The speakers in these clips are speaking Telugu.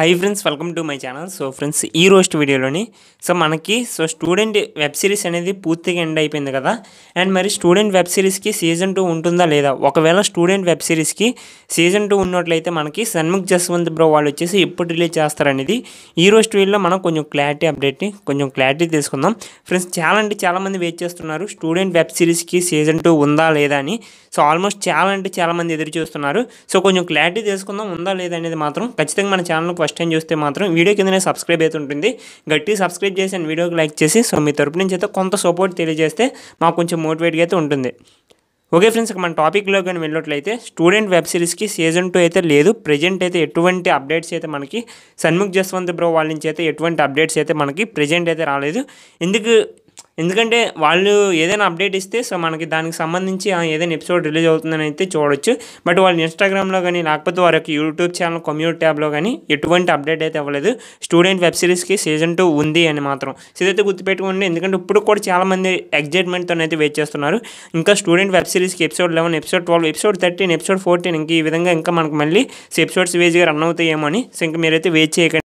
hi friends welcome to my channel so friends ఈ రోజు వీడియోలోని సో మనకి సో స్టూడెంట్ వెబ్ సిరీస్ అనేది పూర్తిగా ఎండ్ అయిపోయింది కదా అండ్ మరి స్టూడెంట్ వెబ్ సిరీస్కి సీజన్ టూ ఉంటుందా లేదా ఒకవేళ స్టూడెంట్ వెబ్ సిరీస్కి సీజన్ టూ ఉన్నట్లయితే మనకి సన్ముఖ్ జస్వంత్ బ్రో వాళ్ళు వచ్చేసి ఎప్పుడు రిలీజ్ చేస్తారనేది ఈ రోజు వీడియోలో మనం కొంచెం క్లారిటీ అప్డేట్ని కొంచెం క్లారిటీ తీసుకుందాం ఫ్రెండ్స్ చాలా అంటే చాలామంది వెయిట్ చేస్తున్నారు స్టూడెంట్ వెబ్ సిరీస్కి సీజన్ టూ ఉందా లేదా అని సో ఆల్మోస్ట్ చాలా అంటే చాలామంది ఎదురు చూస్తున్నారు సో కొంచెం క్లారిటీ తీసుకుందాం ఉందా లేదా అనేది మాత్రం ఖచ్చితంగా మన ఛానల్ ఫస్ట్ టైం చూస్తే మాత్రం వీడియో కిందనే సబ్స్క్రైబ్ అయితే ఉంటుంది గట్టి సబ్స్క్రైబ్ చేసి వీడియోకి లైక్ చేసి సో మీ తరపు నుంచి అయితే కొంత సపోర్ట్ తెలియజేస్తే మాకు కొంచెం మోటివేట్గా అయితే ఉంటుంది ఓకే ఫ్రెండ్స్ మన టాపిక్లో కానీ వెళ్ళినట్లయితే స్టూడెంట్ వెబ్ సిరీస్కి సీజన్ టూ అయితే లేదు ప్రజెంట్ అయితే ఎటువంటి అప్డేట్స్ అయితే మనకి సన్ముఖ్ జస్వంత్ బ్రో వాళ్ళ నుంచి అయితే ఎటువంటి అప్డేట్స్ అయితే మనకి ప్రజెంట్ అయితే రాలేదు ఎందుకు ఎందుకంటే వాళ్ళు ఏదైనా అప్డేట్ ఇస్తే సో మనకి దానికి సంబంధించి ఏదైనా ఎపిసోడ్ రిలీజ్ అవుతుందని అయితే చూడొచ్చు బట్ వాళ్ళు ఇన్స్టాగ్రామ్లో కానీ లేకపోతే వారి యొక్క యూట్యూబ్ ఛానల్ కమ్యూనిటీ ట్యాబ్లో కానీ ఎటువంటి అప్డేట్ అయితే అవ్వలేదు స్టూడెంట్ వెబ్ సిరీస్కి సీజన్ టూ ఉంది అని మాత్రం ఇదైతే గుర్తుపెట్టుకోండి ఎందుకంటే ఇప్పుడు కూడా చాలామంది ఎగ్జైట్మెంట్తో అయితే వెయిట్ చేస్తున్నారు ఇంకా స్టూడెంట్ వెబ్ సిరీస్కి episode eleven episode twelve episode thirteen episode fourteen ఇంకా ఈ విధంగా ఇంకా మనకు మళ్ళీ ఎపిసోడ్స్ వేజ్గా రన్ అవుతాయేమో అని సో ఇంకా మీరైతే వెయిట్ చేయకండి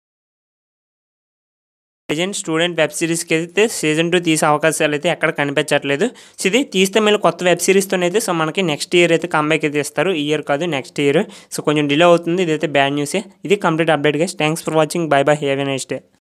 ప్రజెంట్ స్టూడెంట్ వెబ్ సిరీస్కి అయితే సీజన్ టూ తీసే అవకాశాలు అయితే ఎక్కడ కనిపించట్లేదు సో ఇది తీస్తే మళ్ళీ కొత్త వెబ్ సిరీస్తో అయితే సో మనకి నెక్స్ట్ ఇయర్ అయితే కంబ్యాక్ అయితే ఇస్తారు ఇయర్ కాదు నెక్స్ట్ ఇయర్ సో కొంచెం డిలే అవుతుంది ఇదైతే బ్యాడ్ న్యూసే ఇది complete update guys thanks for watching bye bye have a next day